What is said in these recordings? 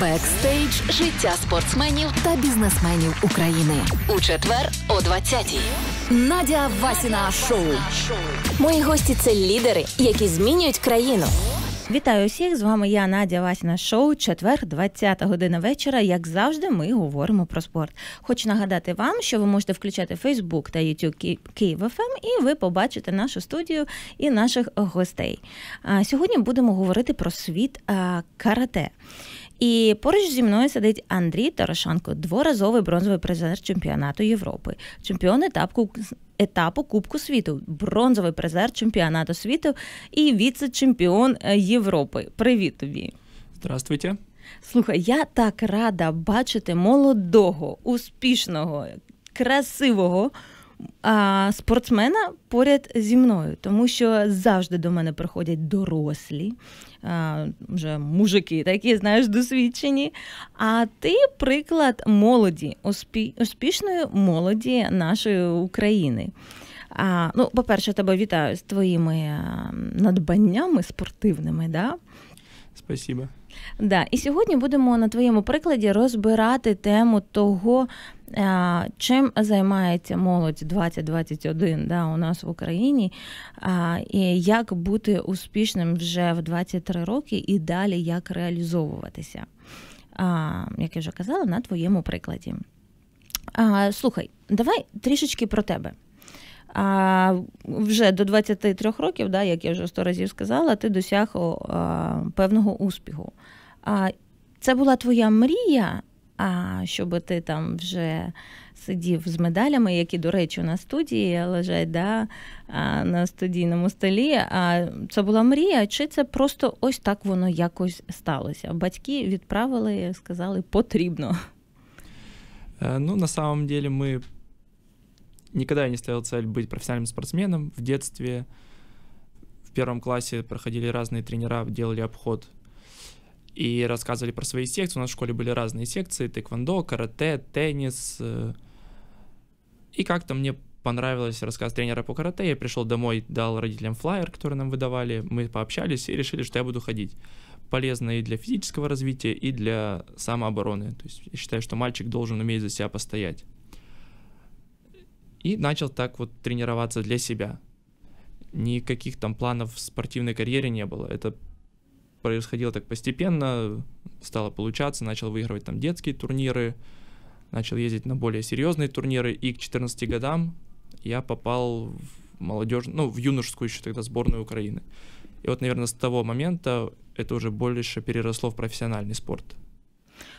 Бекстейдж життя спортсменів та бізнесменів України у четвер о 20-й. Надя Васіна шоу. Мої гості це лідери, які змінюють країну. Вітаю усіх! З вами я, Надя Васіна Шоу. Четвер, 20 година вечора. Як завжди, ми говоримо про спорт. Хочу нагадати вам, що ви можете включати Facebook та YouTube Київ.ФМ, ем і ви побачите нашу студію і наших гостей. А Сьогодні будемо говорити про світ карате. І поруч зі мною сидить Андрій Торошенко, дворазовий бронзовий призер чемпіонату Європи, чемпіон етапу етапу Кубку світу, бронзовий призер чемпіонату світу і віце-чемпіон е, Європи. Привіт тобі! Здравствуйте. Слухай, я так рада бачити молодого, успішного, красивого а, спортсмена поряд зі мною, тому що завжди до мене приходять дорослі, а, вже мужики такі, знаєш, досвідчені. А ти приклад молоді, успі... успішної молоді нашої України. А, Ну, по-перше, тебе вітаю з твоїми надбаннями спортивними. Да? Спасибо. Да. І сьогодні будемо на твоєму прикладі розбирати тему того, е, чим займається молодь 2021 да, у нас в Україні, і як бути успішним вже в 23 роки і далі як реалізовуватися. Як я вже казала, на твоєму прикладі. Слухай, давай трішечки про тебе. А вже до 23 років, да, як я вже сто разів сказала, ти досяг а, певного успіху. А, Це була твоя мрія, а щоб ти там вже сидів з медалями, які, до речі, на студії лежать да, на студійному столі. А Це була мрія, чи це просто ось так воно якось сталося? Батьки відправили, сказали, потрібно. Е, ну, на самом деле, ми никогда не ставил цель быть профессиональным спортсменом. В детстве, в первом классе проходили разные тренера, делали обход и рассказывали про свои секции. У нас в школе были разные секции, тэквондо, карате, теннис. И как-то мне понравилось рассказ тренера по карате. Я пришел домой, дал родителям флайер, который нам выдавали. Мы пообщались и решили, что я буду ходить. Полезно и для физического развития, и для самообороны. То есть я считаю, что мальчик должен уметь за себя постоять. И начал так вот тренироваться для себя. Никаких там планов в спортивной карьере не было. Это происходило так постепенно, стало получаться, начал выигрывать там детские турниры, начал ездить на более серьезные турниры, и к 14 годам я попал в молодежь, ну, в юношескую еще тогда сборную Украины. И вот, наверное, с того момента это уже больше переросло в профессиональный спорт.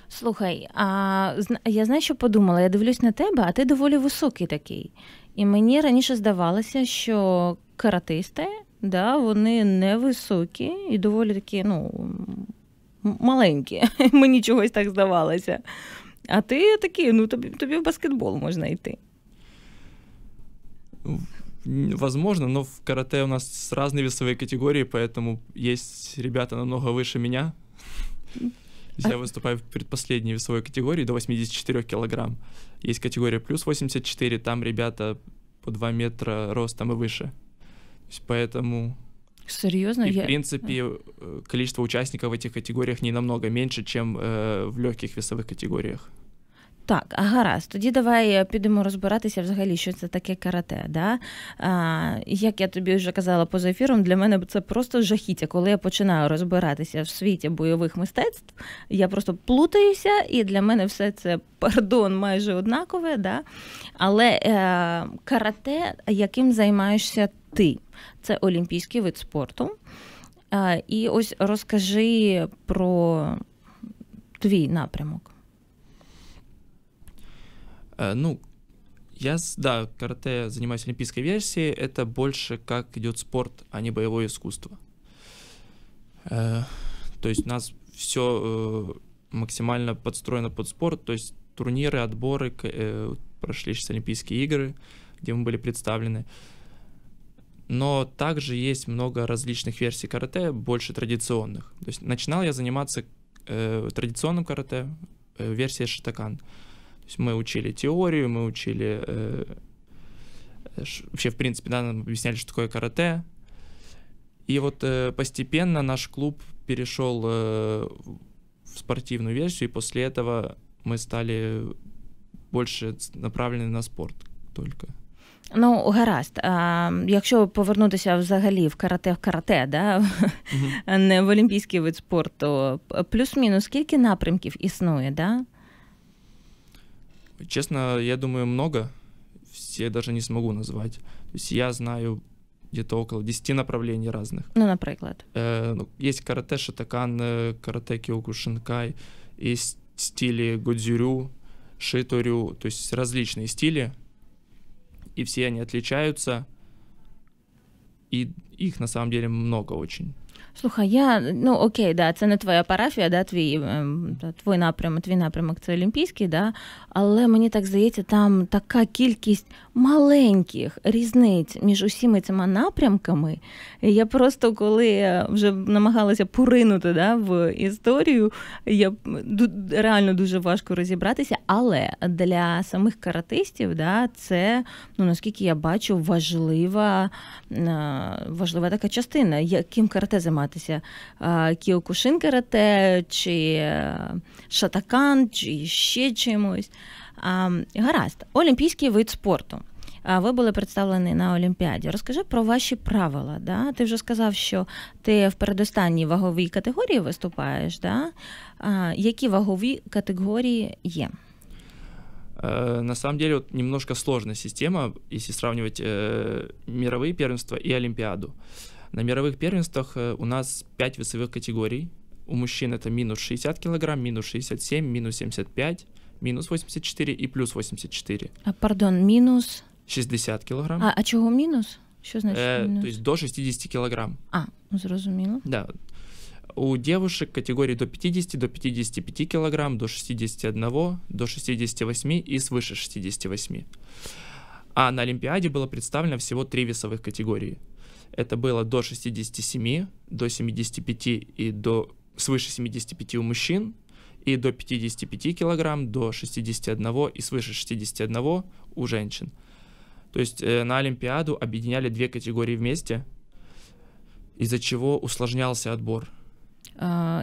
Слухай, а я знаю, що подумала. Я дивлюсь на тебе, а ти доволі високий такий. І мені раніше здавалося, що каратисти, да, вони невисокі і доволі такі, ну, маленькі. Мені чогось так здавалося. А ти такий, ну тобі тобі в баскетбол можна йти. Возможно, но в карате у нас разные весовые категории, поэтому есть ребята намного выше меня. Я выступаю в предпоследней весовой категории до 84 килограмм. Есть категория плюс 84, там ребята по 2 метра ростом и выше. Поэтому... Серьезно? И, в принципе, а. э, количество участников в этих категориях не намного меньше, чем э, в легких весовых категориях. Так, а гаразд. Тоді давай е, підемо розбиратися взагалі, що це таке карате. Да? А, Як я тобі вже казала поза ефіром, для мене це просто жахіття. Коли я починаю розбиратися в світі бойових мистецтв, я просто плутаюся, і для мене все це пардон майже однакове. Да? Але е, карате, яким займаєшся ти, це олімпійський вид спорту. А, і ось розкажи про твій напрямок. Э, ну, я, да, карате занимаюсь олимпийской версией. Это больше как идет спорт, а не боевое искусство. Э, то есть у нас все э, максимально подстроено под спорт. То есть турниры, отборы, прошли сейчас Олимпийские игры, где мы были представлены. Но также есть много различных версий карате, больше традиционных. То есть начинал я заниматься э, традиционным карате, э, версия шитакан. То есть мы учили теорию, мы учили... Э, э вообще, в принципе, да, нам объясняли, что такое карате. И вот э, постепенно наш клуб перешел э, в спортивную версию, и после этого мы стали больше направлены на спорт только. Ну, гаразд. А, Якщо повернутися взагалі в карате в карате, да? mm-hmm. не в олімпійський вид спорту, плюс-мінус скільки напрямків існує, да? Честно, я думаю, много. Все даже не смогу назвать. То есть я знаю где-то около 10 направлений разных. Ну, наприклад. Е, э, ну, есть карате шатакан, э, карате киокушинкай, есть стили годзюрю, шиторю, то есть различные стили, и все они отличаются, и их на самом деле много очень. Слухай, я ну окей, да, це не твоя парафія, да, твій ем, твій напрямок, твій напрямок це Олімпійський, да, але мені так здається, там така кількість маленьких різниць між усіми цими напрямками. Я просто коли вже намагалася поринути да, в історію, я реально дуже важко розібратися. Але для самих каратистів, да, це ну наскільки я бачу, важлива е, важлива така частина, яким карате займатися е, кіокушин карате, чи е, шатакан, чи ще чимось. Гаразд, олімпійський вид спорту. Ви були представлені на Олімпіаді. Розкажи про ваші правила. Да? Ти вже сказав, що ти в передостанній ваговій категорії виступаєш. Да? Які вагові категорії є? Е, на самом деле вот немножко сложная система, если сравнивать э, мировые первенства и Олимпиаду. Э, На мировых первенствах э, у нас 5 весовых категорий. У мужчин это минус 60 килограмм, минус 67, минус 75, минус 84 и плюс 84. А, пардон, минус. 60 килограмм. А, а минус? Что значит значить э, е, мінус? Тобто до 60 килограмм. А, ну, зрозуміло. Да. У девушек категории до 50, до 55 килограмм, до 61, до 68 и свыше 68. А на Олимпиаде было представлено всего три весовых категории – это было до 67, до 75 и до свыше 75 у мужчин, и до 55 килограмм, до 61 и свыше 61 у женщин. То есть э, на Олимпиаду объединяли две категории вместе, из-за чего усложнялся отбор –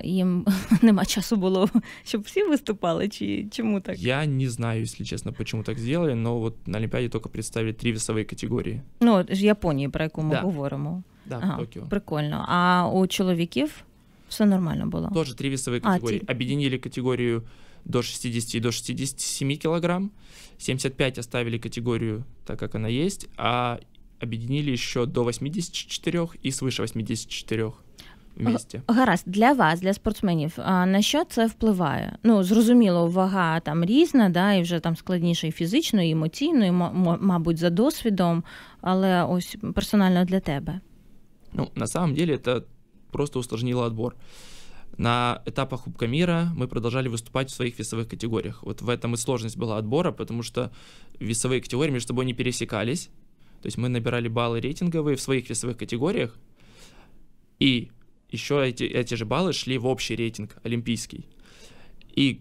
їм а, нема часу було, щоб всі выступали, чи чему так? Я не знаю, если честно, почему так сделали, но вот на Олимпиаде только представили три весовые категории. Ну, от ж Японії, про яку ми да. говоримо. Да, ага, Токіо. Прикольно. А у чоловіків все нормально було? Тоже три весовые а, категории. А, Объединили категорию до 60 и до 67 килограмм. 75 оставили категорию так, как она есть, а объединили еще до 84 и свыше 84. місті. Гаразд для вас, для спортсменів, на що це впливає? Ну зрозуміло, вага там різна, да, і вже там складніше і фізично, і емоційно, і мабуть, за досвідом, але ось персонально для тебе. Ну, на самом деле это просто усложнило отбор. На этапах Кубка мира мы продолжали выступать в своих весовых категориях. Вот в этом и сложность была отбора, потому что весовые категории между собой не пересекались. То есть мы набирали баллы рейтинговые в своих весовых категориях. И еще эти, эти же баллы шли в общий рейтинг олимпийский. И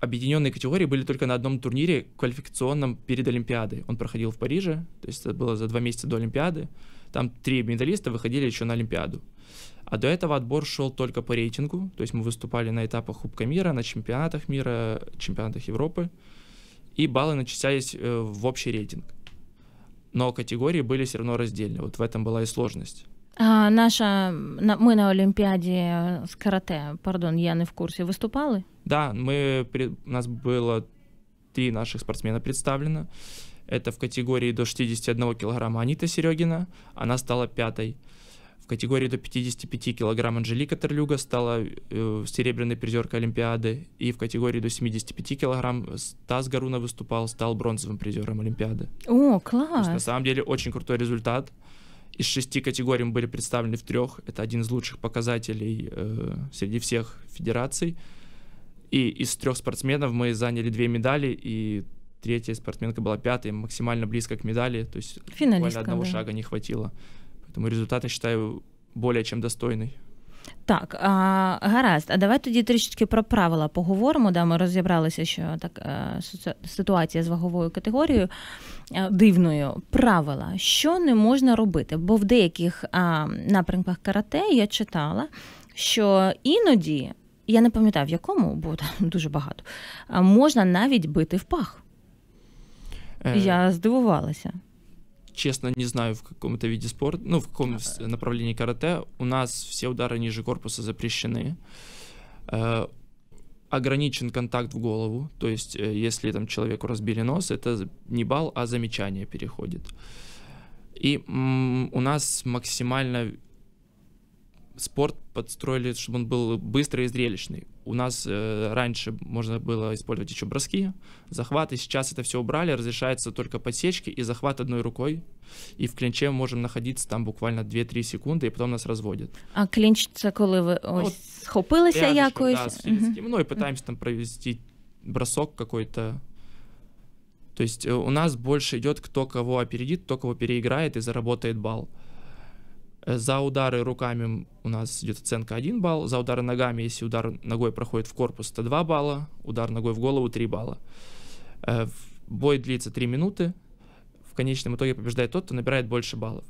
объединенные категории были только на одном турнире квалификационном перед Олимпиадой. Он проходил в Париже, то есть это было за два месяца до Олимпиады. Там три медалиста выходили еще на Олимпиаду. А до этого отбор шел только по рейтингу, то есть мы выступали на этапах Кубка мира, на чемпионатах мира, чемпионатах Европы, и баллы начислялись э, в общий рейтинг. Но категории были все равно раздельны, вот в этом была и сложность. А, наша на, мы на Олимпиаде э, с карате, пардон, я не в курсе, выступали? Да, мы у нас было три наших спортсмена представлено. Это в категории до 61 килограмма Анита Серегина, она стала пятой. В категории до 55 килограмм Анжелика Терлюга стала э, серебряной призеркой Олимпиады. И в категории до 75 килограмм Стас Гаруна выступал, стал бронзовым призером Олимпиады. О, класс! Есть, на самом деле очень крутой результат. Из шести категорий мы были представлены в трех. Это один из лучших показателей э, среди всех федераций. И из трех спортсменов мы заняли две медали, и третья спортсменка была пятой, максимально близко к медали. То есть Финалистка, буквально одного да. шага не хватило. Поэтому результат, я считаю, более чем достойный. Так, а, гаразд. А давай тоді трішечки про правила поговоримо. Да, Ми розібралися, що так е, ситуація з ваговою категорією е, дивною. Правила, що не можна робити, бо в деяких а, напрямках карате я читала, що іноді, я не пам'ятаю в якому, бо там дуже багато, можна навіть бити в пах. Е... Я здивувалася. честно, не знаю в каком это виде спорта, ну, в каком направлении карате. У нас все удары ниже корпуса запрещены. Э, ограничен контакт в голову, то есть э, если там человеку разбили нос, это не бал, а замечание переходит. И м- у нас максимально спорт подстроили, чтобы он был быстрый и зрелищный. У нас э, раньше можно было использовать еще броски, захваты. Сейчас это все убрали, разрешается только подсечки и захват одной рукой. И в клинче мы можем находиться там буквально 2-3 секунды, и потом нас разводят. А клінч це коли ви ну, ось ну, схопилися якось? Да, з угу. Ну і пытаемся там провести бросок какой-то. То есть э, у нас больше идет, кто кого опередит, кто кого переиграет и заработает балл. Э, за удары руками у нас идет оценка 1 балл. За удары ногами, если удар ногой проходит в корпус, то 2 балла. Удар ногой в голову 3 балла. Э, бой длится 3 минуты. В конечном итоге побеждает тот, кто набирает больше баллов.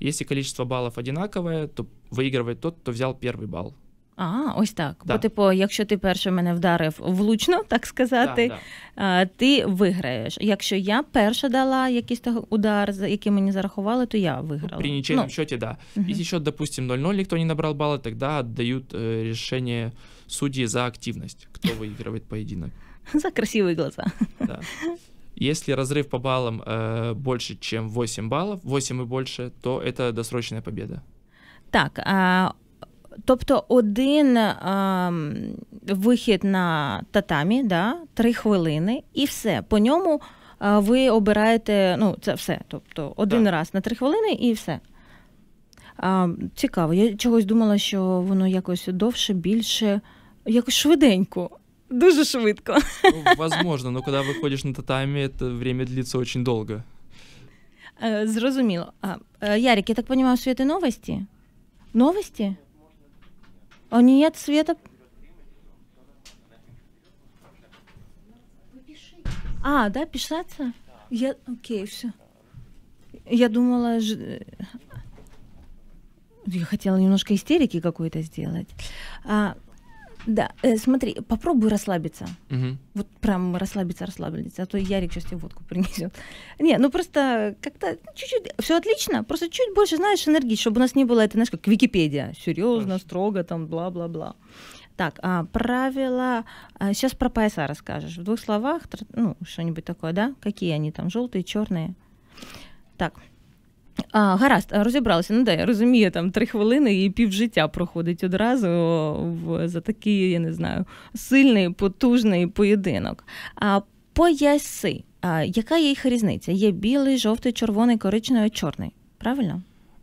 Если количество баллов одинаковое, то выигрывает тот, кто взял первый балл. А, ось так. Да. Бо, типу, якщо ти перший мене вдарив влучно, так сказати, да, да. ти виграєш. Якщо я перша дала якийсь удар, який мені зарахували, то я виграла. при ничейном ну. счете, да. Угу. Если счет, допустим, 0-0, никто не набрал баллы, тогда отдают э, решение судьи за активность, кто выигрывает поединок. За красивые глаза. Да. Если разрыв по балам э, больше, чем 8 балів, 8 и больше, то это досрочная победа. Так, а Тобто один а, ем, вихід на татамі, да, три хвилини, і все. По ньому а, е, ви обираєте ну, це все. Тобто один так. раз на три хвилини і все. А, Цікаво. Я чогось думала, що воно якось довше, більше, якось швиденько. Дуже швидко. Ну, возможно, но когда выходишь на татамі, это время длится очень довго. Е, зрозуміло. Е, Ярик, я так розумію, все это новості? Новості? О, а нет света. А, да, писаться? Я... Окей, все. Я думала... Э, я хотела немножко истерики какой-то сделать. А, да, э, смотри, попробуй расслабиться. Угу. Вот прям расслабиться, расслабиться, а то Ярик сейчас тебе водку принесет. Не, ну просто как-то чуть-чуть, все отлично, просто чуть больше, знаешь, энергии, чтобы у нас не было это, знаешь, как Википедия, серьезно, строго, там, бла-бла-бла. Так, а, правила, а, сейчас про пояса расскажешь. В двух словах, ну, что-нибудь такое, да? Какие они там, желтые, черные? Так, А, Гаразд, розібралася. Ну, да, я розумію, там три хвилини і півжиття проходить одразу в за такий, я не знаю, сильний, потужний поєдинок. А пояси, а, яка є їх різниця? Є білий, жовтий, червоний, коричневий, чорний. Правильно?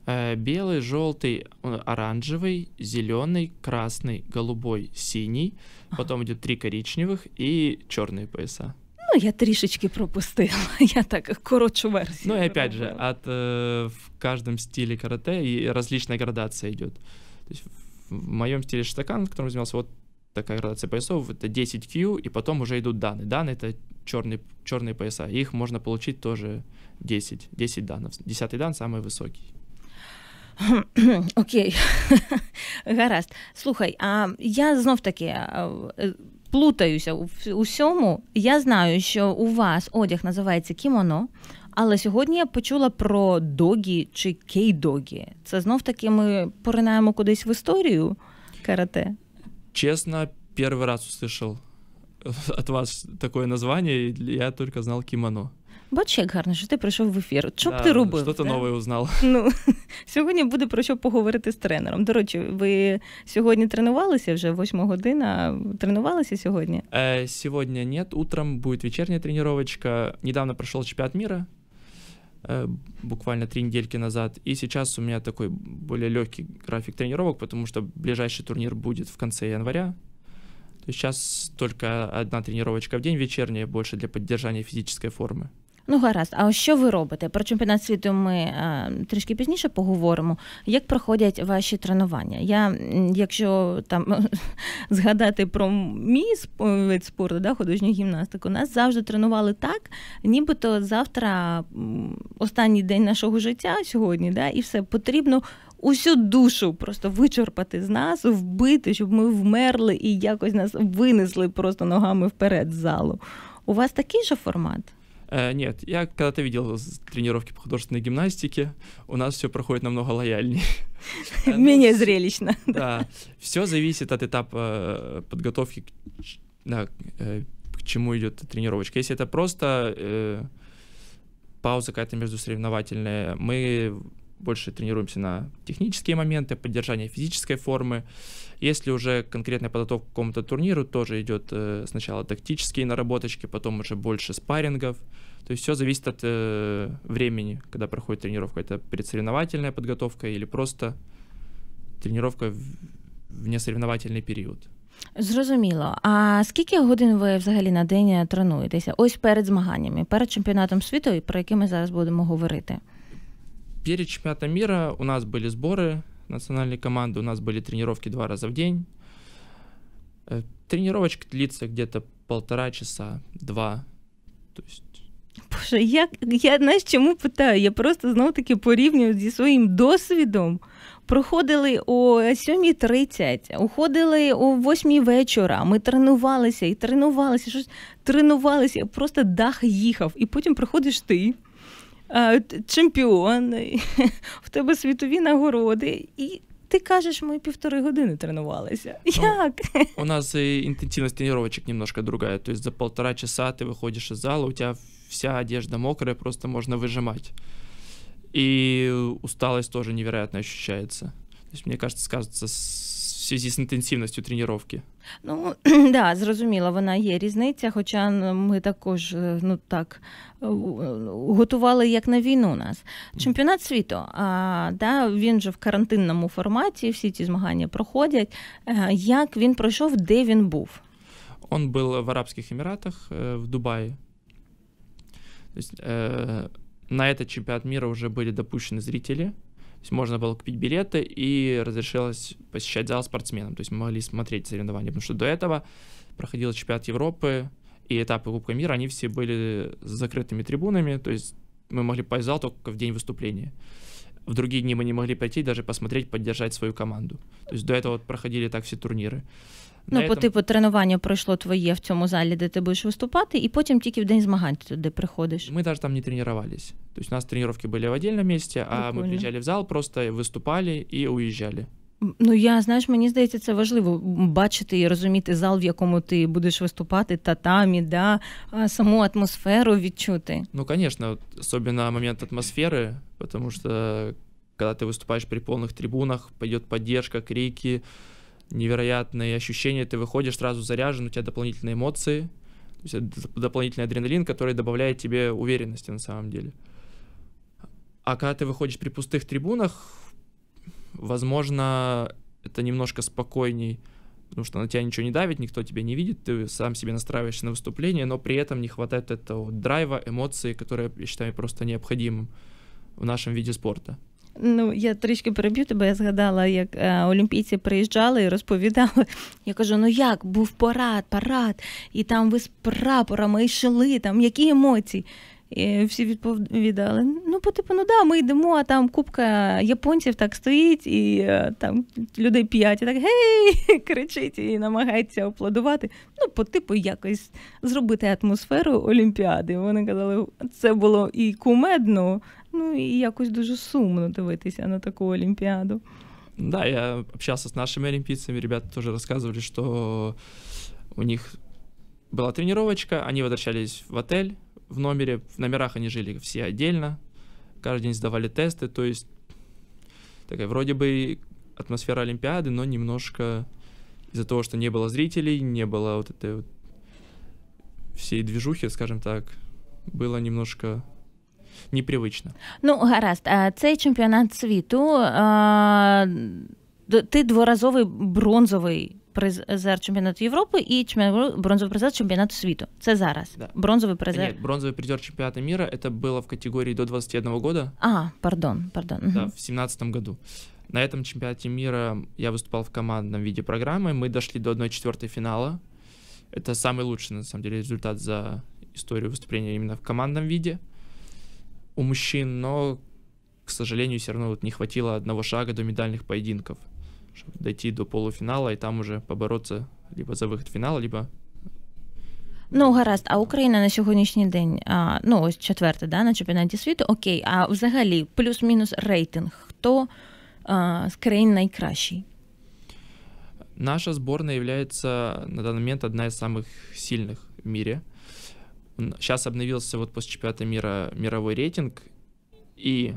Е, білий, жовтий, е, оранжевий, зелений, красний, голубой, синий. Потом идет три коричневых і чорний пояса. Ну, я трішечки пропустила. Я так коротшу версию. Ну, и опять же, от, э, в каждом стиле карате и различная градация идет. в моем стиле штакан, в котором занимался, вот такая градация поясов, это 10 Q, и потом уже идут данные. Данные — это черные, черные пояса, и их можно получить тоже 10, 10 данных. Десятый дан самый высокий. Окей, гаразд. Слухай, а я знов таки а, э, плутаюся у, у Я знаю, що у вас одяг називається кімоно. Але сьогодні я почула про догі чи кейдогі. Це знов таки ми поринаємо кудись в історію карате. Честно, первый раз услышав от вас такое і Я тільки знав кімоно. Бач, як гарно, що ти прийшов в ефір. Що да, б ти робив? Що ти нове узнав? Ну сьогодні буде про що поговорити з тренером. До речі, ви сьогодні тренувалися вже восьма година. Тренувалися сьогодні? Э, сьогодні ні. Утром буде вечірня тренувачка. Недавно пройшов чемпіонат міра. буквально три недельки назад. И сейчас у меня такой более легкий график тренировок, потому что ближайший турнир будет в конце января. То есть сейчас только одна тренировочка в день вечерняя, больше для поддержания физической формы. Ну, гаразд, а що ви робите? Про чемпіонат світу ми а, е, трішки пізніше поговоримо. Як проходять ваші тренування? Я, якщо там згадати про мій вид спорту, да, художню гімнастику, нас завжди тренували так, нібито завтра останній день нашого життя сьогодні, да, і все потрібно. Усю душу просто вичерпати з нас, вбити, щоб ми вмерли і якось нас винесли просто ногами вперед з залу. У вас такий же формат? Э, нет, я когда-то видел тренировки по художественной гимнастике, у нас все проходит намного лояльнее. Менее зрелищно. Да, все зависит от этапа э, подготовки к э, чему идет тренировочка. Если это просто пауза какая-то между соревновательная, мы больше тренируемся на технические моменты, поддержание физической формы, если уже конкретная подготовка к какому-то турниру, тоже идет э, сначала тактические наработочки, потом уже больше спаррингов. То есть все зависит от э, времени, когда проходит тренировка. Это предсоревновательная подготовка или просто тренировка в, в несоревновательный период. Зрозуміло. А скільки годин ви взагалі на день тренуєтеся? Ось перед змаганнями, перед чемпіонатом світу, про який ми зараз будемо говорити? Перед чемпіонатом міра у нас були збори национальной команды у нас были тренировки два раза в день. Э, тренировочка длится где-то полтора часа, два. То есть Боже, я, я знаєш, чому питаю? Я просто знов таки порівнюю зі своїм досвідом. Проходили о 7.30, уходили о 8 вечора. Ми тренувалися і тренувалися, щось тренувалися, просто дах їхав. І потім приходиш ти. Е, чемпіон, в тебе світові нагороди. і ти кажеш, ми півтори години тренувалися. Ну, Як? У нас и интенсивность тренировочек немножко другая. То есть за полтора часа ти виходиш из зала, у тебя вся одежда мокрая, просто можна выжимать. І усталость тоже невероятно ощущается. То мне кажется, сказывается связі з інтенсивністю тренування? Ну да, зрозуміло, вона є різниця. Хоча ми також е, ну так е, е, готували як на війну нас. Чемпіонат світу, а, да, він же в карантинному форматі, всі ці змагання проходять. Як він пройшов, де він був? Он був в Арабських Еміратах в Дубаї. То тобто, на этот чемпіонат мира вже були допущені зрителі. То есть можно было купить билеты и разрешилось посещать зал спортсменам. То есть мы могли смотреть соревнования, потому что до этого проходил чемпионат Европы и этапы Кубка мира, они все были с закрытыми трибунами, то есть мы могли пойти в зал только в день выступления. В другие дни мы не могли пойти, даже посмотреть, поддержать свою команду. То есть до этого вот проходили так все турниры. Ну, по типу тренування пройшло твоє в цьому залі, де ти будеш виступати, і потім тільки в день змагань ти туди приходиш. Ми навіть там не тренувалися. Тобто у нас тренування були в віддільному місці, а Прикольно. ми приїжджали в зал, просто виступали і уїжджали. Ну я знаєш, мені здається, це важливо бачити і розуміти зал, в якому ти будеш виступати, татамі, да, саму атмосферу відчути. Ну, звісно, особливо момент атмосфери, тому що коли ти виступаєш при повних трибунах, піде підтримка, крики. невероятные ощущения, ты выходишь сразу заряжен, у тебя дополнительные эмоции, то есть это дополнительный адреналин, который добавляет тебе уверенности на самом деле. А когда ты выходишь при пустых трибунах, возможно, это немножко спокойней, потому что на тебя ничего не давит, никто тебя не видит, ты сам себе настраиваешься на выступление, но при этом не хватает этого драйва, эмоций, которые, я считаю, просто необходимым в нашем виде спорта. Ну, я трішки переб'ю тебе, я згадала, як е, олімпійці приїжджали і розповідали. Я кажу: ну як, був парад, парад, і там ви з прапорами йшли, там які емоції? І Всі відповідали: ну, по типу, ну да, ми йдемо, а там купка японців так стоїть, і е, там людей п'ять, і так гей, кричить і намагається аплодувати. Ну, по типу, якось зробити атмосферу Олімпіади. Вони казали, це було і кумедно, Ну і якось дуже сумно дивитися на таку олімпіаду. Да, я общался с нашими олимпийцами, ребята тоже рассказывали, что у них была тренировочка, они возвращались в отель в номере, в номерах они жили все отдельно, каждый день сдавали тесты, то есть такая вроде бы атмосфера Олимпиады, но немножко из-за того, что не было зрителей, не было вот этой вот всей движухи, скажем так, было немножко Непривычно. Ну гаразд, а цей чемпіонат світу. А... Ти дворазовий бронзовий призер чемпіонату Європи і чемпіон... бронзовый призер чемпіонату світу. Це зараз. Да. Бронзовий призер. Нет, бронзовый призер чемпіонату мира это было в категории до 21 года. А, пардон, пардон. Да, в 2017 году. На этом чемпионате мира я выступал в командном виде программы. Мы дошли до 1-4 финала. Это самый лучший, на самом деле, результат за историю выступления именно в командном виде у мужчин, но, к сожалению, все равно вот не хватило одного шага до медальных поединков, чтобы дойти до полуфинала и там уже побороться либо за выход в фінал, либо Ну гаразд, а Україна на сьогоднішній день, а, ну ось четверте, да, на чемпіонаті світу. Окей, а взагалі, плюс-мінус рейтинг. Хто а, з країн найкращий? Наша сборная является на данный момент одна из самых сильных в мире. Сейчас обновился вот после чемпионата мира мировой рейтинг, и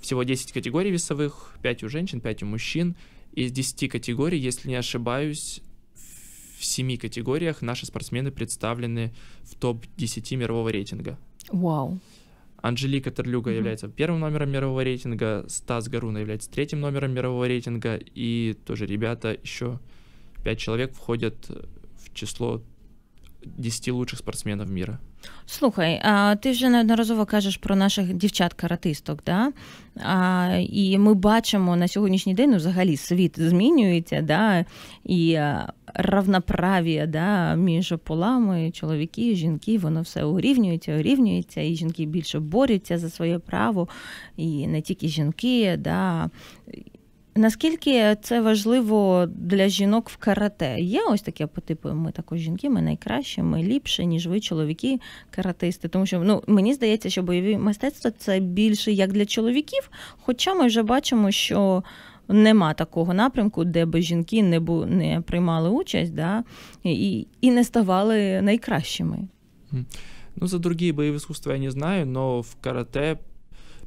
всего 10 категорий весовых, 5 у женщин, 5 у мужчин. Из 10 категорий, если не ошибаюсь, в 7 категориях наши спортсмены представлены в топ-10 мирового рейтинга. Вау. Анжелика Терлюга mm-hmm. является первым номером мирового рейтинга, Стас Гаруна является третьим номером мирового рейтинга, и тоже ребята, еще пять человек входят в число 10 лучших спортсменів міра. Слухай, а ти вже неодноразово кажеш про наших дівчат-каратисток, да? А, і ми бачимо на сьогоднішній день ну, взагалі світ змінюється, да? і равноправ'я да, між полами, чоловіки, жінки, воно все урівнюється, урівнюється, і жінки більше борються за своє право, і не тільки жінки, да? Наскільки це важливо для жінок в карате? Є ось таке по типу, ми також жінки, ми найкращі, ми ліпше, ніж ви, чоловіки, каратисти. Тому що ну мені здається, що бойові мистецтва це більше як для чоловіків. Хоча ми вже бачимо, що нема такого напрямку, де би жінки не бу не приймали участь, да і і не ставали найкращими. Ну за другі боевые искусства я не знаю, але в карате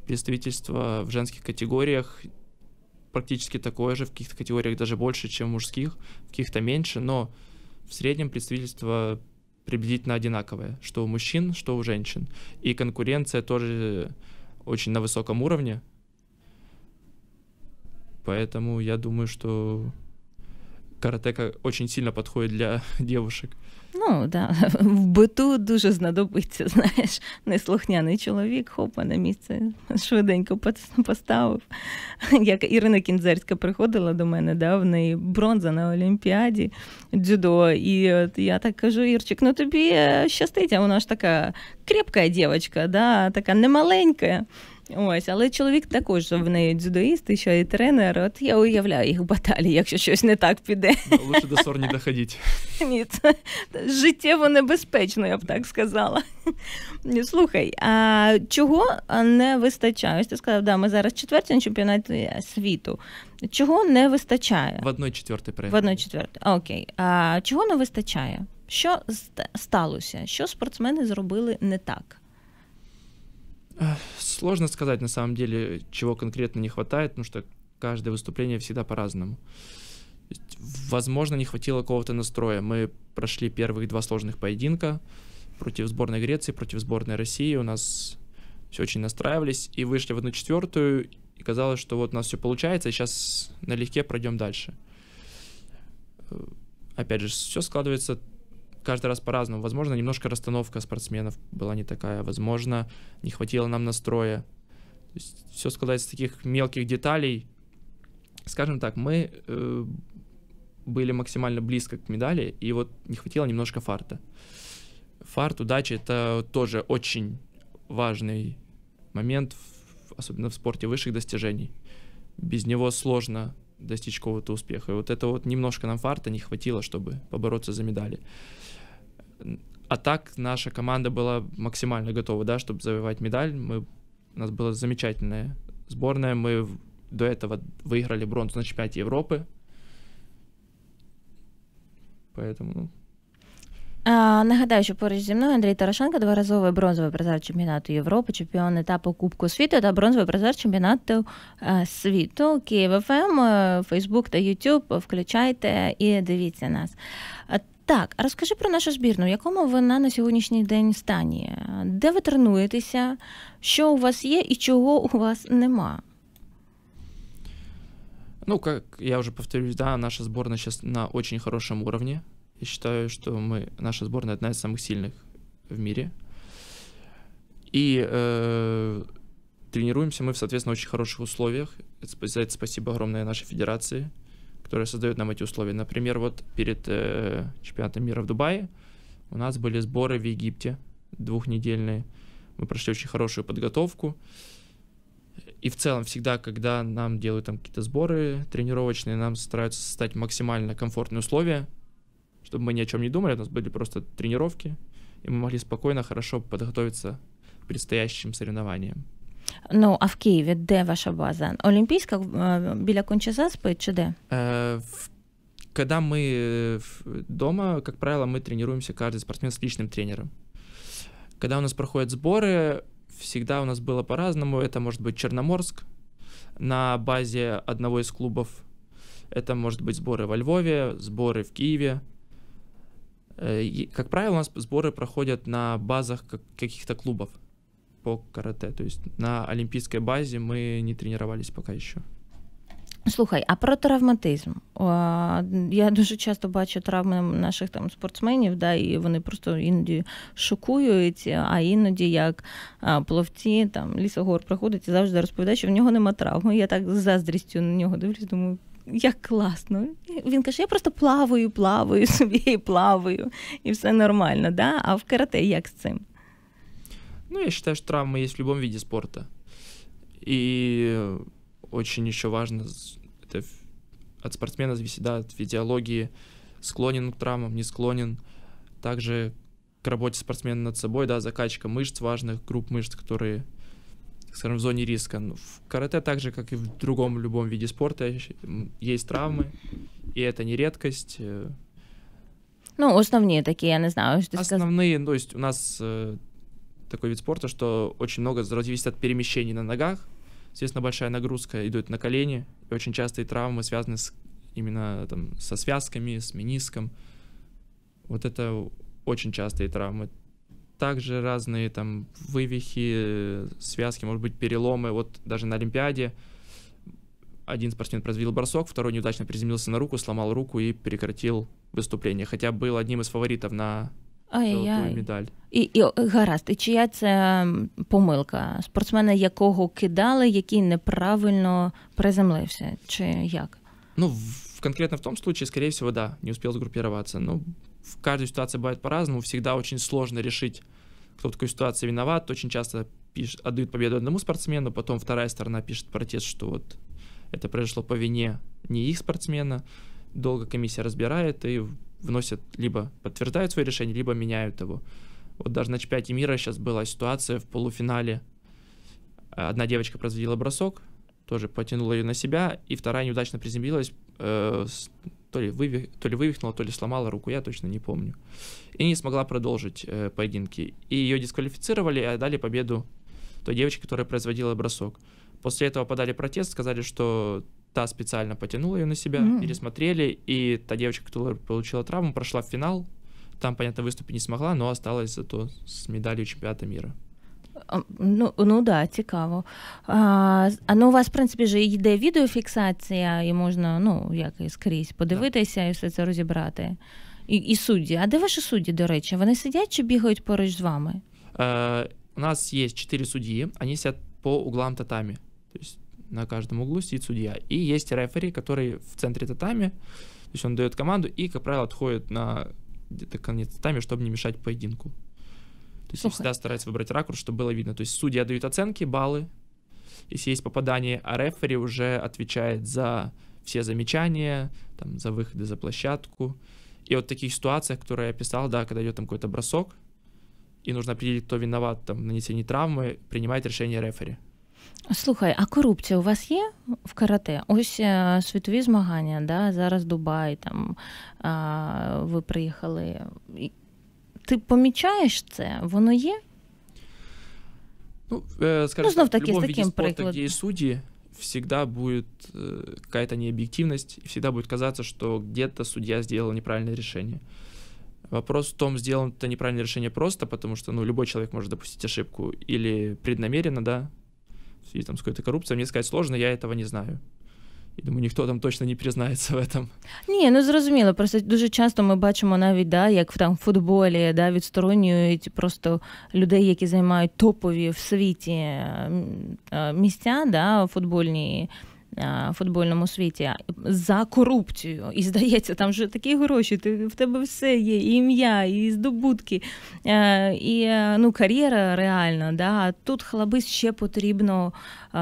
представительство в женських категоріях. практически такое же, в каких-то категориях даже больше, чем мужских, в каких-то меньше, но в среднем представительство приблизительно одинаковое, что у мужчин, что у женщин. И конкуренция тоже очень на высоком уровне. Поэтому я думаю, что каратека очень сильно подходит для девушек. Ну да, в биту дуже знадобиться, знаєш, неслухняний чоловік, хопа на місце швиденько поставив. Як Ірина Кінзерська приходила до мене, да, в неї бронза на Олімпіаді, дзюдо. І от я так кажу, Ірчик, ну тобі е, щастить, а вона ж така крепка дівчинка, да, така немаленька. Ось, але чоловік також в неї дзюдоїст, і ще і тренер. От я уявляю їх баталії, якщо щось не так піде. Ну, лучше до сорні не доходити. Ні, це життєво небезпечно, я б так сказала. Слухай, а чого не вистачає? Ось ти сказав, да, ми зараз четверті на чемпіонаті світу. Чого не вистачає? В одної 4 приймі. В 1-4, окей. А чого не вистачає? Що сталося? Що спортсмени зробили не так? Сложно сказать на самом деле, чего конкретно не хватает, потому что каждое выступление всегда по-разному. Возможно, не хватило какого-то настроя. Мы прошли первые два сложных поединка против сборной Греции, против сборной России. У нас все очень настраивались и вышли в одну четвертую, и казалось, что вот у нас все получается, и сейчас налегке пройдем дальше. Э, опять же, все складывается каждый раз по-разному. Возможно, немножко расстановка спортсменов была не такая, возможно, не хватило нам настроя. То есть все складывается из таких мелких деталей. Скажем так, мы э, были максимально близко к медали, и вот не хватило немножко фарта. Фарт, удача — это тоже очень важный момент, особенно в спорте высших достижений. Без него сложно достичь какого-то успеха. И вот это вот немножко нам фарта не хватило, чтобы побороться за медали. А так наша команда была максимально готова, да, чтобы завоевать медаль. Мы, у нас была замечательная сборная. Мы до этого выиграли бронзу на чемпионате Европы. Поэтому, ну, А, Нагадаю, що поруч зі мною Андрій Тарошенко, дворазовий бронзовий призер чемпіонату Європи, чемпіон етапу Кубку світу та бронзовий призер чемпіонату е, світу. Київ ФМ, Фейсбук та Ютуб. Включайте і дивіться нас. А Так, а розкажи про нашу збірну, в якому вона на сьогоднішній день стані? Де ви тренуєтеся? Що у вас є і чого у вас нема? Ну, как я уже повторюсь, да, наша сборная сейчас на очень хорошем уровне. Я считаю, что мы, наша сборная одна из самых сильных в мире. И э, тренируемся мы, в, соответственно, очень хороших условиях. За это спасибо огромное нашей федерации. которые создают нам эти условия. Например, вот перед э, чемпионатом мира в Дубае у нас были сборы в Египте двухнедельные. Мы прошли очень хорошую подготовку. И в целом всегда, когда нам делают там какие-то сборы тренировочные, нам стараются создать максимально комфортные условия, чтобы мы ни о чем не думали, у нас были просто тренировки, и мы могли спокойно, хорошо подготовиться к предстоящим соревнованиям. Ну, а в Києві де ваша база? Олімпійська э, біля Кончезаспи чи де? Е, э, в когда мы э, дома, как правило, мы тренируемся каждый спортсмен с личным тренером. Когда у нас проходят сборы, всегда у нас было по-разному. Это может быть Черноморск на базе одного из клубов. Это может быть сборы во Львове, сборы в Киеве. И, как правило, у нас сборы проходят на базах каких-то клубов. по карате. То есть на олімпійській базі ми не тренувалися поки що. Слухай, а про травматизм я дуже часто бачу травми наших там спортсменів, да, і вони просто іноді шокують, а іноді як пловці, там лісогор приходить і завжди розповідає, що в нього нема травми. Я так з заздрістю на нього дивлюсь, думаю. Як класно. Він каже: я просто плаваю, плаваю собі і плаваю, і все нормально. Да? А в карате як з цим? Ну, я считаю, что травма есть в любом виде спорта. И очень еще важно, это от спортсмена зависит, да, от физиологии, склонен к травмам, не склонен. Также к работе спортсмена над собой, да, закачка мышц важных, групп мышц, которые, скажем, в зоне риска. Ну, в карате так же, как и в другом любом виде спорта, есть травмы, и это не редкость. Э. Ну, основные такие, я не знаю, что Основные, сказать. Ну, то есть у нас э, такой вид спорта, что очень много зависит от перемещений на ногах. естественно большая нагрузка идет на колени, и очень частые травмы связаны с, именно там, со связками, с миниском, Вот это очень частые травмы. Также разные там вывихи, связки, может быть, переломы. Вот даже на Олимпиаде один спортсмен произвел бросок, второй неудачно приземлился на руку, сломал руку и прекратил выступление. Хотя был одним из фаворитов на Ай-яй. медаль. І і гаразд, і чия це помилка? Спортсмена, якого кидали, який неправильно приземлився, чи як? Ну, в, конкретно в том случае, скорее всего, да, не успел сгруппироваться. Ну, в каждой ситуации бывает по-разному. Всегда очень сложно решить, кто в такой ситуации виноват. Очень часто пишет, отдают победу одному спортсмену, потом вторая сторона пишет протест, что вот это произошло по вине не их спортсмена. Долго комиссия разбирает, и вносят, либо подтверждают свое решение, либо меняют его. Вот даже на чемпионате мира сейчас была ситуация в полуфинале. Э, одна девочка произвела бросок, тоже потянула ее на себя, и вторая неудачно приземлилась, э, то, ли вывих, то ли вывихнула, то ли сломала руку, я точно не помню. И не смогла продолжить э, поединки. И ее дисквалифицировали и а отдали победу той девочке, которая производила бросок. После этого подали протест, сказали, что та специально потянула ее на себя, mm-hmm. пересмотрели, и та девочка, которая получила травму, прошла в финал. Там, понятно, выступить не смогла, но осталась зато с медалью чемпионата мира. А, ну ну да, цікаво. А, а ну у вас в принципі же йде відеофіксація, і можна ну як і скрізь подивитися і все це розібрати. І і судді. А де ваші судді, до речі? Вони сидять чи бігають поруч з вами? Е, У нас є чотири судді, вони сидять по углам татамі. Тобто на каждом углу сидит судья. И есть рефери, который в центре татами, то есть он дает команду и, как правило, отходит на где-то конец татами, чтобы не мешать поединку. То есть Слушай. всегда старается выбрать ракурс, чтобы было видно. То есть судья дают оценки, баллы, если есть попадание, а рефери уже отвечает за все замечания, там, за выходы за площадку. И вот в таких ситуациях, которые я писал, да, когда идет там какой-то бросок, и нужно определить, кто виноват там, нанесение травмы, принимает решение рефери. Слухай, а корупція у вас є в карате? Ось е, світові змагання, да? зараз Дубай, там е, а, ви приїхали. Ти помічаєш це? Воно є? Ну, э, скажем, ну, знов таки, в любом виде прикладом. где и судьи, всегда будет э, какая-то необъективность, и всегда будет казаться, что где-то судья сделал неправильное решение. Вопрос в том, сделано это неправильное решение просто, потому что, ну, любой человек может допустить ошибку или преднамеренно, да, в связи там, с какой-то коррупцией, мне сказать сложно, я этого не знаю. І думаю, ніхто там точно не признається в этом. Ні, ну зрозуміло. Просто дуже часто ми бачимо навіть, да, як в там футболі да, відсторонюють просто людей, які займають топові в світі а, місця, да, футбольні. Е, футбольному світі за корупцію. І здається, там вже такі гроші. Ти в тебе все є, і ім'я, і здобутки, е, і е, ну, кар'єра реальна. Да? тут хлаби ще потрібно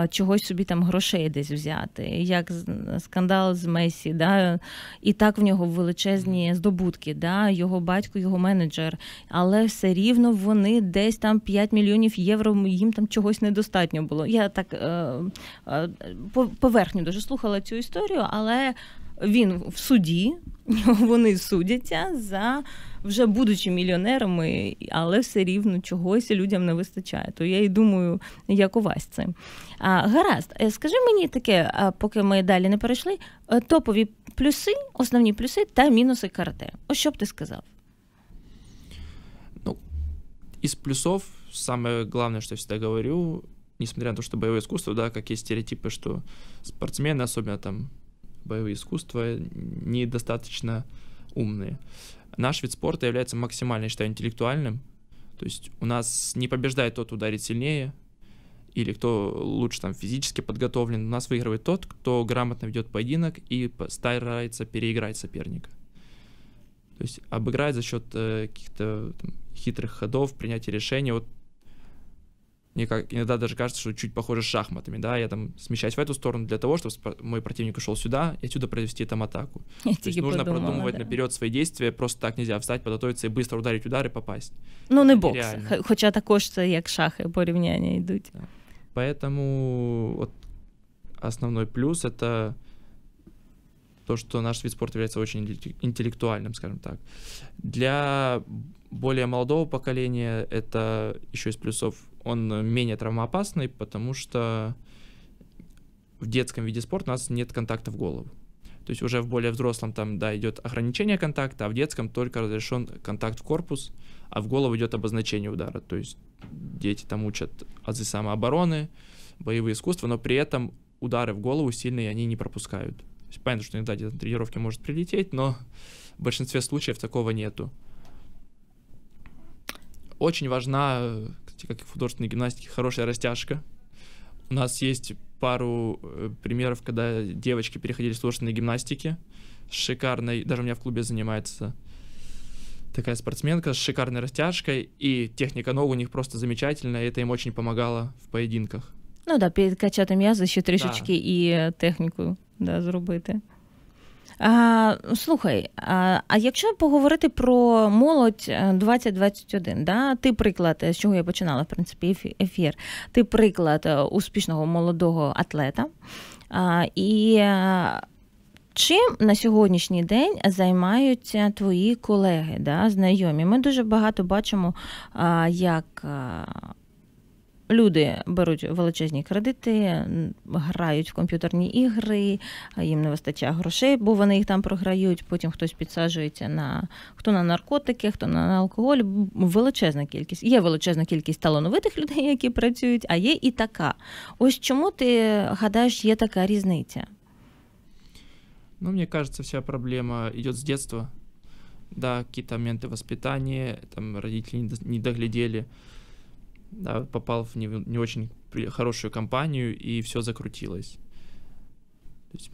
чогось собі там грошей десь взяти. Як скандал з Месі, да? і так в нього величезні здобутки. Да? Його батько, його менеджер, але все рівно вони десь там 5 мільйонів євро. Їм там чогось недостатньо було. Я так е, е, повернуся поверхню дуже слухала цю історію, але він в суді, вони судяться за вже будучи мільйонерами, але все рівно чогось людям не вистачає. То я і думаю, як у вас це. А, Гаразд, е, скажи мені таке, поки ми далі не перейшли, е, топові плюси, основні плюси та мінуси карате. Ось що б ти сказав? Ну, Из плюсов саме головне, що я всегда говорю, несмотря на то, что боевое искусство, да, как есть стереотипы, что спортсмены, особенно там боевые искусства, недостаточно умные. Наш вид спорта является максимально, я считаю, интеллектуальным. То есть у нас не побеждает тот ударит сильнее, или кто лучше там физически подготовлен. У нас выигрывает тот, кто грамотно ведет поединок и старается переиграть соперника. То есть обыграть за счет э, каких-то хитрых ходов, принятия решений. Вот мне как, иногда даже кажется, что чуть похоже с шахматами, да, я там смещаюсь в эту сторону для того, чтобы мой противник ушел сюда и отсюда провести там атаку. Я То есть нужно подумала, продумывать да. наперед свои действия, просто так нельзя встать, подготовиться и быстро ударить удар і попасть. Ну, не ну бокс, Реально. хоча також це як шахи порівняння йдуть. Типа. Да. Поэтому вот, основной плюс это то, что наш вид спорта является очень интеллектуальным, скажем так. Для более молодого поколения это еще из плюсов он менее травмоопасный, потому что в детском виде спорта у нас нет контакта в голову. То есть уже в более взрослом там, да, идет ограничение контакта, а в детском только разрешен контакт в корпус, а в голову идет обозначение удара. То есть дети там учат азы самообороны, боевые искусства, но при этом удары в голову сильные они не пропускают. То есть понятно, что иногда где-то на тренировке может прилететь, но в большинстве случаев такого нету. Очень важна гимнастике, как и в художественной гимнастике, хорошая растяжка. У нас есть пару э, примеров, когда девочки переходили с художественной гимнастики, с шикарной, даже у меня в клубе занимается такая спортсменка с шикарной растяжкой, и техника ног у них просто замечательная, и это им очень помогало в поединках. Ну да, перед качати м'язи за счет да. и э, технику да, зробити. А, ну, Слухай, а а якщо поговорити про молодь 2021, е, да? ти приклад, е, з чого я починала в принципі ефір, ти приклад е, успішного молодого атлета. А, І чим на сьогоднішній день займаються твої колеги, да, знайомі? Ми дуже багато бачимо, як люди беруть величезні кредити, грають в комп'ютерні ігри, їм не вистачає грошей, бо вони їх там програють. Потім хтось підсаджується на хто на наркотики, хто на алкоголь. Величезна кількість. Є величезна кількість талановитих людей, які працюють, а є і така. Ось чому ти гадаєш, є така різниця? Ну, мне кажется, вся проблема йде з детства. Да, какие-то моменты воспитания, там родители не доглядели. да, попал в не, не очень хорошую компанию, и все закрутилось. То есть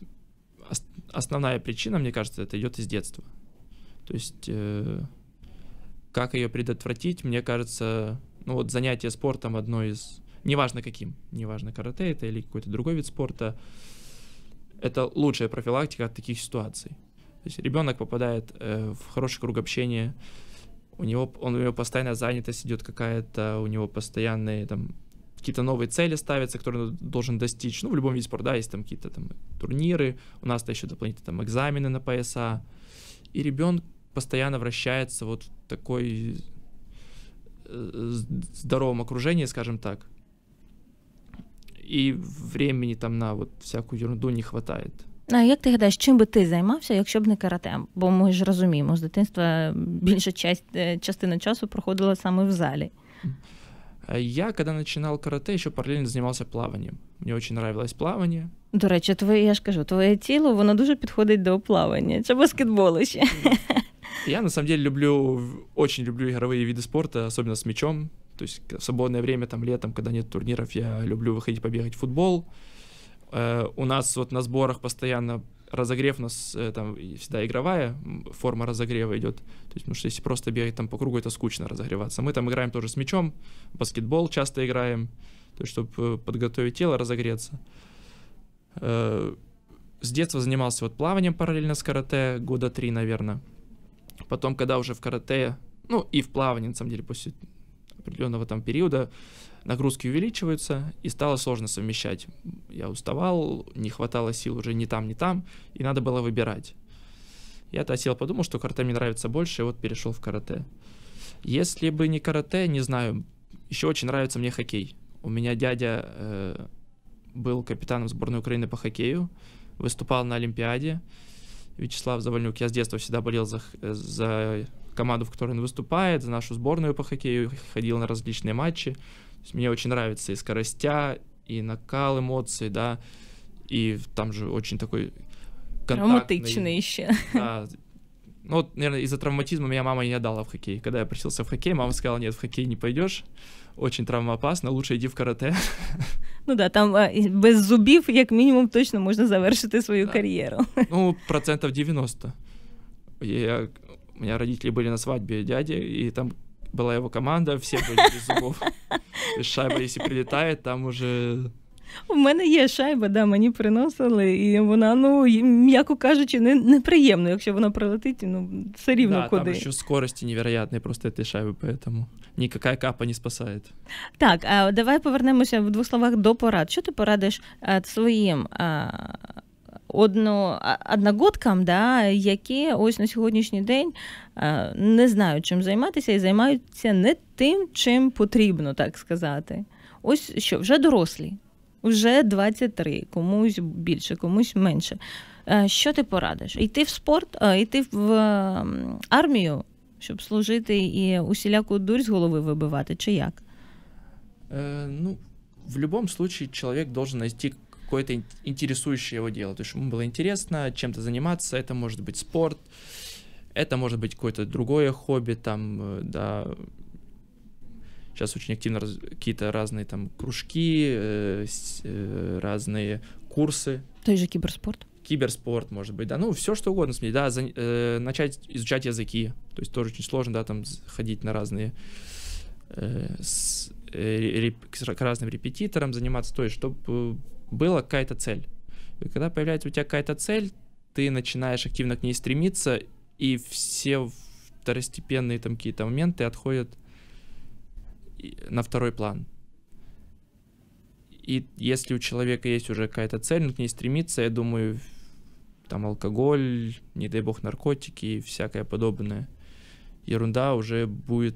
основная причина, мне кажется, это идет из детства. То есть э, как ее предотвратить, мне кажется, ну вот занятие спортом одно из, неважно каким, неважно карате это или какой-то другой вид спорта, это лучшая профилактика от таких ситуаций. То есть ребенок попадает э, в хороший круг общения, у него, он, у него постоянная занятость идет какая-то, у него постоянные там какие-то новые цели ставятся, которые он должен достичь. Ну, в любом виде спорта, да, есть там какие-то там турниры, у нас-то еще дополнительные там экзамены на пояса. И ребенок постоянно вращается вот в такой э, здоровом окружении, скажем так. И времени там на вот всякую ерунду не хватает. А як ти гадаєш, чим би ти займався, якщо б не карате? Бо ми ж розуміємо, з дитинства більша е, частина часу проходила саме в залі. Е, я, коли починав карате, еще параллельно займався плаванням. Мені дуже нравилось плавання. До речі, твоє, я ж кажу, твоє тіло, воно дуже підходить до плавання це баскетбол ще. Я на самом деле люблю, очень люблю игровые виды спорта, особенно с мячом. То есть в свободное время, там летом, когда нет турниров, я люблю выходить побегать в футбол, Э, у нас вот на сборах постоянно разогрев у нас э, там всегда игровая форма разогрева идет. То есть, потому что если просто бегать там по кругу, это скучно разогреваться. Мы там играем тоже с мячом, баскетбол часто играем, то есть, чтобы э, подготовить тело, разогреться. С детства занимался вот плаванием параллельно с карате, года три, наверное. Потом, когда уже в карате, ну и в плавании, на самом деле, после определенного там периода, нагрузки увеличиваются, и стало сложно совмещать. Я уставал, не хватало сил уже ни там, ни там, и надо было выбирать. Я-то сел, подумал, что карате мне нравится больше, и вот перешел в карате. Если бы не карате, не знаю, еще очень нравится мне хоккей. У меня дядя э, был капитаном сборной Украины по хоккею, выступал на Олимпиаде. Вячеслав Завальнюк, я с детства всегда болел за, э, за команду, в которой он выступает, за нашу сборную по хоккею, ходил на различные матчи. Мне очень нравится и скоростя, и накал эмоций, да, и там же очень такой Травматичный еще. Да, ну, вот, наверное, из-за травматизма меня мама не отдала в хоккей. Когда я просился в хоккей, мама сказала, нет, в хоккей не пойдешь, очень травмоопасно, лучше иди в карате. Ну да, там а, без зубив, как минимум точно можна завершити свою да. кар'єру. Ну, процентов 90. Я, у меня родители были на свадьбе дяди, и там была его команда, все были без зубов. Шайба, якщо прилітає, там уже. У мене є шайба, да, мені приносили, і вона, ну, м'яко кажучи, не, неприємно. Якщо вона прилетить, ну все рівно да, куди. Там ще скорості невероятні просто цієї шайби, поэтому ніяка капа не спасає. Так, а давай повернемося в двох словах до порад. Що ти порадиш е, своїм е, одно, одногодкам, да, які ось на сьогоднішній день е, не знають, чим займатися, і займаються не тим, чим потрібно, так сказати. Ось що вже дорослі, вже 23, комусь більше, комусь менше. Е, що ти порадиш? Йти в спорт, е, йти в армію, щоб служити і усіляку дурь з голови вибивати, чи як? Е, ну, в любом случае человек должен найти какое-то интересующее его дело. То есть ему было интересно чем-то заниматься, это может быть спорт, это может быть какое-то другое хобби, там, э, да, сейчас очень активно раз, какие-то разные там кружки, э, с, э, разные курсы. То же киберспорт? Киберспорт, может быть, да, ну, все что угодно, смотри, да, за, э, начать изучать языки, то есть тоже очень сложно, да, там, ходить на разные, э, с, э, реп, к разным репетиторам, заниматься, то есть, чтобы э, была какая-то цель. И когда появляется у тебя какая-то цель, ты начинаешь активно к ней стремиться, и все второстепенные там какие-то моменты отходят на второй план. И если у человека есть уже какая-то цель, он к ней стремится, я думаю, там алкоголь, не дай бог наркотики и всякое подобное, ерунда уже будет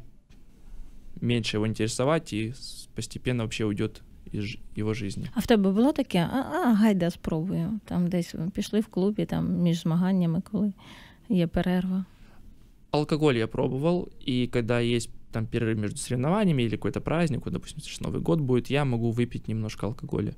меньше его интересовать и постепенно вообще уйдет його житті. А в тебе було таке? А, а гайда спробую. Там десь пішли в клубі, там між змаганнями, коли є перерва. Алкоголь я пробовал, и когда есть там перерыв между соревнованиями или какой-то праздник, вот, допустим, сейчас Новый год будет, я могу выпить немножко алкоголя.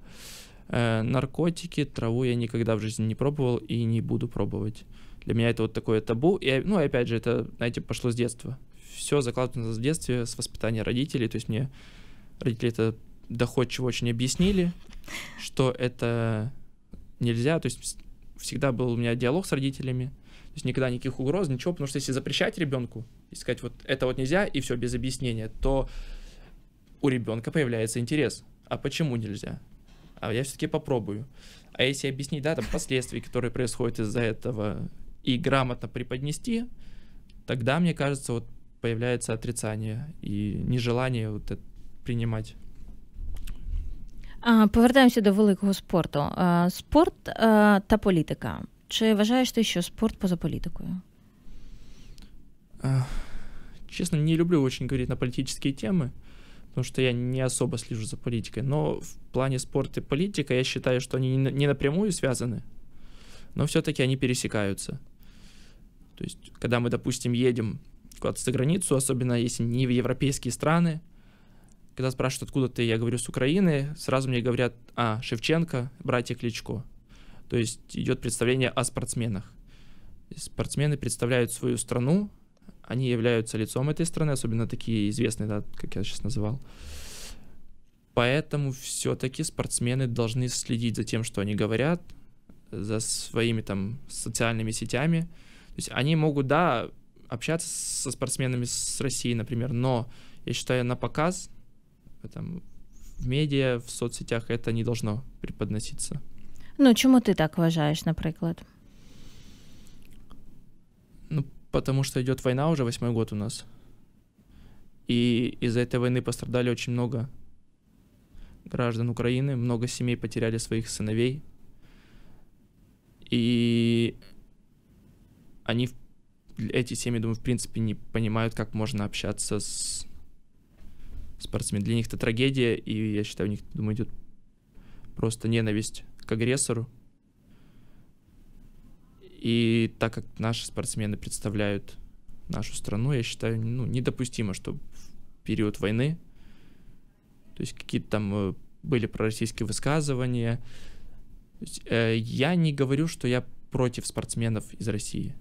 Э, наркотики, траву я никогда в жизни не пробовал и не буду пробовать. Для меня это вот такое табу. И, э, ну, опять же, это, знаете, пошло с детства. Все закладывается с детства, с воспитания родителей. То есть мне родители это доходчиво очень объяснили, что это нельзя. То есть всегда был у меня диалог с родителями. То есть никогда никаких угроз, ничего. Потому что если запрещать ребенку и сказать, вот это вот нельзя, и все без объяснения, то у ребенка появляется интерес. А почему нельзя? А я все-таки попробую. А если объяснить, да, там последствия, которые происходят из-за этого, и грамотно преподнести, тогда, мне кажется, вот появляется отрицание и нежелание вот это принимать. А, повертаємося до великого спорту. А, спорт а, та політика. Чи вважаєш ти, що спорт поза політикою? Честно, не люблю очень говорить на политические темы, потому что я не особо слежу за политикой. Но в плане спорта и политика я считаю, что они не напрямую связаны, но все-таки они пересекаются. То есть, когда мы, допустим, едем куда-то за границу, особенно если не в европейские страны, когда спрашивают, откуда ты, я говорю, с Украины, сразу мне говорят, а, Шевченко, братья Кличко. То есть идет представление о спортсменах. Спортсмены представляют свою страну, они являются лицом этой страны, особенно такие известные, да, как я сейчас называл. Поэтому все-таки спортсмены должны следить за тем, что они говорят, за своими там социальными сетями. То есть они могут, да, общаться со спортсменами с России, например, но я считаю, на показ Типа, там, в медіа, в соцсетях это не должно преподноситься. Ну, чому ти так вважаєш, наприклад? Ну, потому что идет война уже восьмой год у нас. И из-за этой войны пострадали очень много граждан Украины, много семей потеряли своих сыновей. И они, эти семьи, думаю, в принципе не понимают, как можно общаться с спортсмен. Для них это трагедия, и я считаю, у них, думаю, идет просто ненависть к агрессору. И так как наши спортсмены представляют нашу страну, я считаю, ну, недопустимо, что в период войны, то есть какие-то там э, были пророссийские высказывания. Есть, э, я не говорю, что я против спортсменов из России.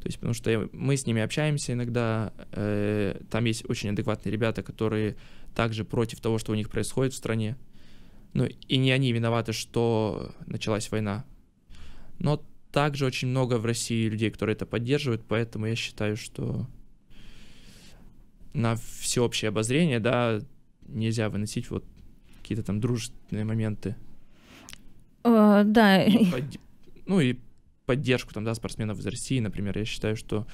То есть, потому что мы с ними общаемся иногда, э, там есть очень адекватные ребята, которые также против того, что у них происходит в стране. Ну, и не они виноваты, что началась война. Но также очень много в России людей, которые это поддерживают, поэтому я считаю, что на всеобщее обозрение, да, нельзя выносить вот какие-то там дружественные моменты. Uh, да. И ну, под... Ну и поддержку там, да, спортсменов из России, например, я считаю, что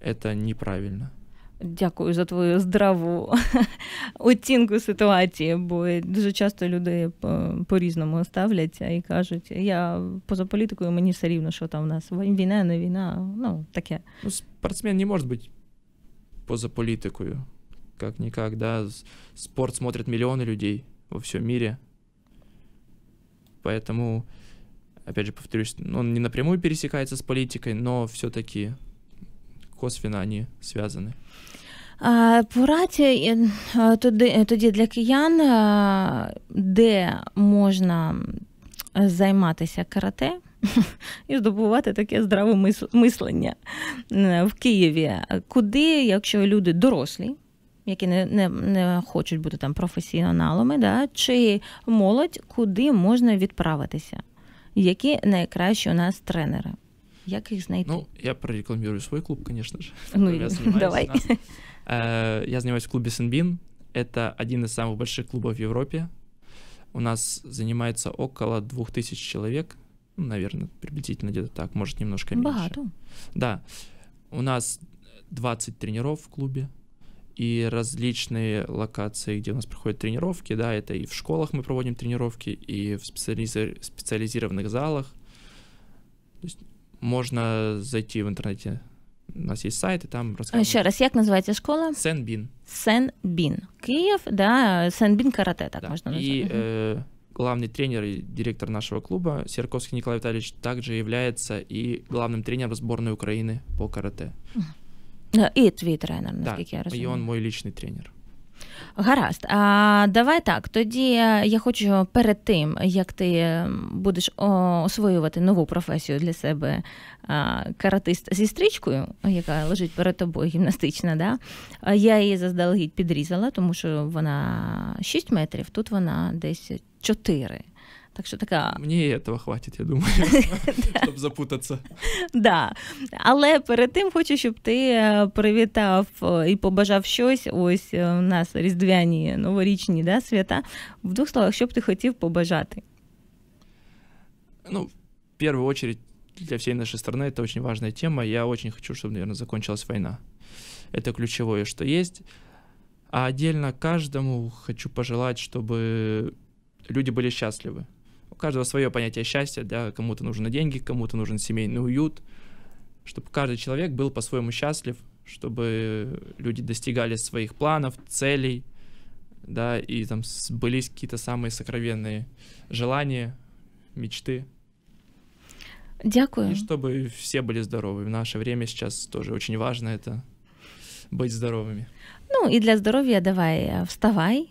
это неправильно. Дякую за твою здраву оцінку ситуації, бо дуже часто люди по різному ставляться і кажуть: я поза політикою мені все рівно, що там у нас війна, не війна. Ну таке. Ну, спортсмен не може бути поза політикою. Как никак, да. Спорт смотрят миллионы людей во всем мире. Поэтому опять же, повторюсь, он не напрямую пересекается с политикой, но все-таки косвенно они связаны. Порадь э, тоді э, для киян, э, де можна займатися карате і здобувати таке здраве мислення е, в Києві. Куди, якщо люди дорослі, які не не, не хочуть бути там професіоналами, да, чи молодь, куди можна відправитися? Які найкращі у нас тренери? Як їх знайти? Ну, я прорекламирую свой клуб, конечно же. Ну, я занимаюсь. давай. Э, я занимаюсь в клубе Сенбин. Это один из самых больших клубов в Европе. У нас занимается около 2000 человек. Ну, наверное, приблизительно где-то так, может, немножко меньше. Багато. Да. У нас 20 тренеров в клубе и различные локации, где у нас проходят тренировки, да, это и в школах мы проводим тренировки, и в специализи- специализированных залах. То есть можно зайти в интернете, у нас есть сайт, и там рассказывают. Еще раз, как называется школа? Сенбін. Сенбін. Киев, да, Сенбін карате, так да. можно назвать. И э, главный тренер и директор нашего клуба Серковский Николай Витальевич также является и главным тренером сборной Украины по карате. Е, і твій тренер, наскільки так, я розумію. І він мій лічний тренер. Гаразд, а давай так. Тоді е, я хочу перед тим, як ти е, будеш освоювати нову професію для себе каратист зі стрічкою, яка лежить перед тобою гімнастична. да? Я її заздалегідь підрізала, тому що вона 6 метрів, тут вона десь 4. Так що така. Мені этого хватит, я думаю, щоб запутатися. Да. Але перед тим хочу, щоб ти привітав і побажав щось. Ось у нас різдвяні новорічні да, свята. В двох словах, що б ти хотів побажати? Ну, в первую очередь, для всей нашей страны это очень важная тема. Я очень хочу, чтобы, наверное, закончилась война. Это ключевое, что есть. А отдельно каждому хочу пожелать, чтобы люди были счастливы каждого свое понятие счастья, да, кому-то нужны деньги, кому-то нужен семейный уют, чтобы каждый человек был по-своему счастлив, чтобы люди достигали своих планов, целей, да, и там сбылись какие-то самые сокровенные желания, мечты. Дякую. И чтобы все были здоровы. В наше время сейчас тоже очень важно это быть здоровыми. Ну і для здоров'я давай е, вставай,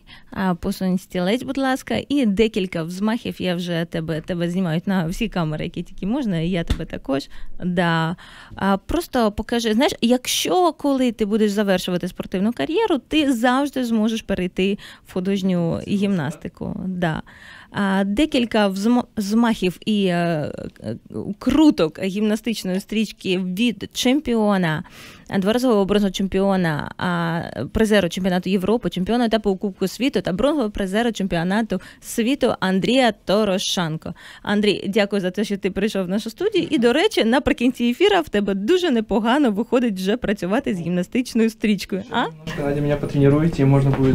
посунь стілець, будь ласка, і декілька взмахів. Я вже тебе тебе знімають на всі камери, які тільки можна, і я тебе також. Да. Просто покажи, знаєш, якщо коли ти будеш завершувати спортивну кар'єру, ти завжди зможеш перейти в художню гімнастику. Да. Декілька взмахів і е, круток гімнастичної стрічки від чемпіона, дворазового бронзового чемпіона, призеру чемпіонату Європи, чемпіона етапу Кубку світу та бронзового призеру чемпіонату світу Андрія Торошанко. Андрій, дякую за те, що ти прийшов в нашу студію. І, до речі, наприкінці ефіра в тебе дуже непогано виходить вже працювати з гімнастичною стрічкою. А? Надя мене потренуєте і можна буде.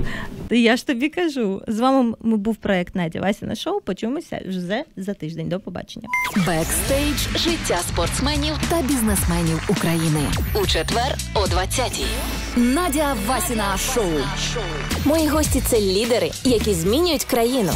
Я ж тобі кажу. З вами Ми був проект Надя Вася дивилися на шоу. Почуємося вже за тиждень. До побачення. Бекстейдж життя спортсменів та бізнесменів України у четвер о 20-й. Надя Васіна шоу. Мої гості це лідери, які змінюють країну.